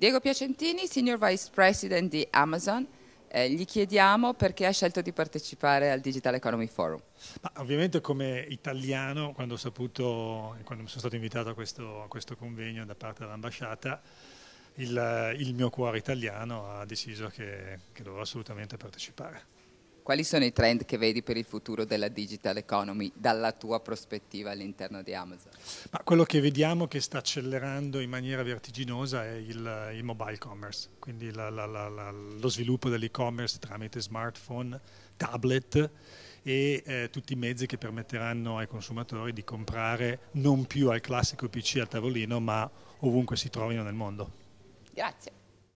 Diego Piacentini, Senior Vice President di Amazon. Eh, gli chiediamo perché ha scelto di partecipare al Digital Economy Forum. Ma ovviamente come italiano, quando ho saputo, quando sono stato invitato a questo, a questo convegno da parte dell'ambasciata, il, il, mio cuore italiano ha deciso che, che dovevo assolutamente partecipare quali sono i trend che vedi per il futuro della digital economy dalla tua prospettiva all'interno di Amazon? Ma quello che vediamo che sta accelerando in maniera vertiginosa è il, il mobile commerce, quindi la, la, la, lo sviluppo dell'e-commerce tramite smartphone, tablet e eh, tutti i mezzi che permetteranno ai consumatori di comprare non più al classico PC a tavolino ma ovunque si trovino nel mondo. Grazie.